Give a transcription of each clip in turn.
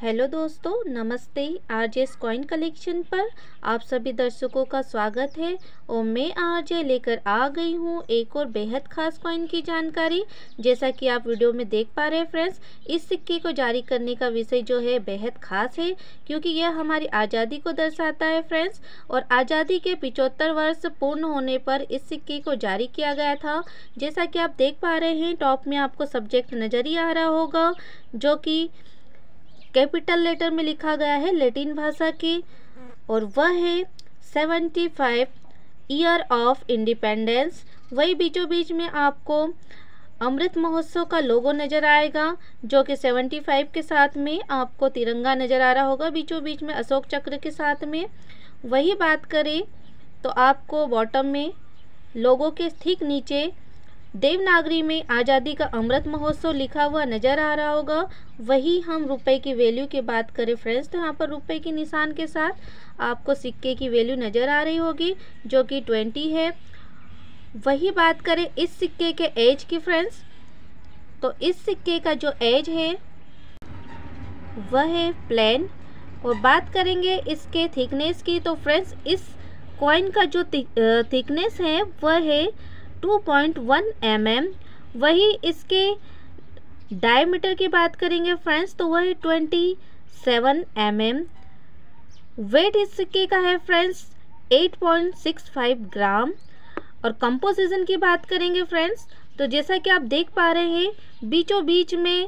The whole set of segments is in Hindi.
हेलो दोस्तों नमस्ते आरजे कॉइन कलेक्शन पर आप सभी दर्शकों का स्वागत है और मैं आरजे लेकर आ गई हूँ एक और बेहद खास कॉइन की जानकारी जैसा कि आप वीडियो में देख पा रहे हैं फ्रेंड्स इस सिक्के को जारी करने का विषय जो है बेहद खास है क्योंकि यह हमारी आज़ादी को दर्शाता है फ्रेंड्स और आज़ादी के पिचहत्तर वर्ष पूर्ण होने पर इस सिक्के को जारी किया गया था जैसा कि आप देख पा रहे हैं टॉप में आपको सब्जेक्ट नज़र ही आ रहा होगा जो कि कैपिटल लेटर में लिखा गया है लेटिन भाषा के और वह है seventy five year of independence वही बीचों बीच में आपको अमृत महोत्सव का लोगो नज़र आएगा जो कि सेवेंटी फाइव के साथ में आपको तिरंगा नज़र आ रहा होगा बीचों बीच में अशोक चक्र के साथ में वही बात करें तो आपको बॉटम में लोगों के ठीक नीचे देवनागरी में आज़ादी का अमृत महोत्सव लिखा हुआ नज़र आ रहा होगा वही हम रुपए की वैल्यू की बात करें फ्रेंड्स तो यहाँ पर रुपए के निशान के साथ आपको सिक्के की वैल्यू नज़र आ रही होगी जो कि ट्वेंटी है वही बात करें इस सिक्के के एज की फ्रेंड्स तो इस सिक्के का जो एज है वह है प्लेन और बात करेंगे इसके थिकनेस की तो फ्रेंड्स इस कॉइन का जो थिकनेस है वह है two point one M M वही इसके डायमीटर की बात करेंगे फ्रेंड्स तो वह twenty seven M M weight सिक्के का है friends eight point six five gram और कंपोजिशन की बात करेंगे फ्रेंड्स तो जैसा कि आप देख पा रहे हैं बीचों बीच में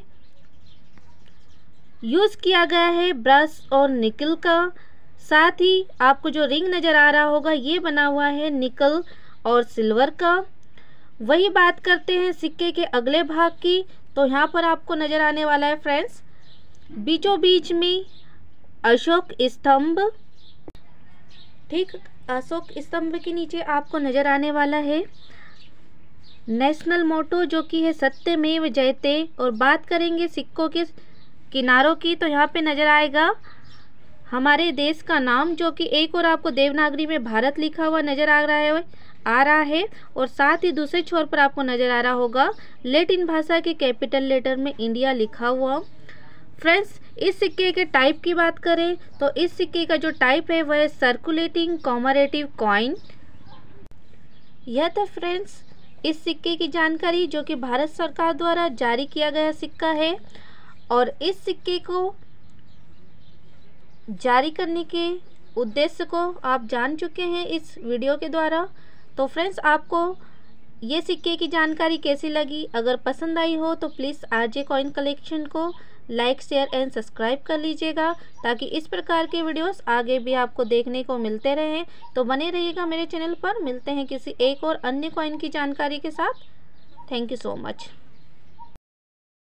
यूज़ किया गया है ब्रश और निकल का साथ ही आपको जो रिंग नज़र आ रहा होगा ये बना हुआ है निकल और सिल्वर का वही बात करते हैं सिक्के के अगले भाग की तो यहाँ पर आपको नज़र आने वाला है फ्रेंड्स बीचों बीच में अशोक स्तंभ ठीक अशोक स्तंभ के नीचे आपको नज़र आने वाला है नेशनल मोटो जो कि है सत्यमेव जयते और बात करेंगे सिक्कों के किनारों की तो यहाँ पे नज़र आएगा हमारे देश का नाम जो कि एक और आपको देवनागरी में भारत लिखा हुआ नज़र आ रहा है आ रहा है और साथ ही दूसरे छोर पर आपको नज़र आ रहा होगा लेटिन भाषा के कैपिटल लेटर में इंडिया लिखा हुआ फ्रेंड्स इस सिक्के के टाइप की बात करें तो इस सिक्के का जो टाइप है वह सर्कुलेटिंग कॉमरेटिव कॉइन यह था फ्रेंड्स इस सिक्के की जानकारी जो कि भारत सरकार द्वारा जारी किया गया सिक्का है और इस सिक्के को जारी करने के उद्देश्य को आप जान चुके हैं इस वीडियो के द्वारा तो फ्रेंड्स आपको ये सिक्के की जानकारी कैसी लगी अगर पसंद आई हो तो प्लीज़ जे कॉइन कलेक्शन को लाइक शेयर एंड सब्सक्राइब कर लीजिएगा ताकि इस प्रकार के वीडियोस आगे भी आपको देखने को मिलते रहें तो बने रहिएगा मेरे चैनल पर मिलते हैं किसी एक और अन्य कॉइन की जानकारी के साथ थैंक यू सो मच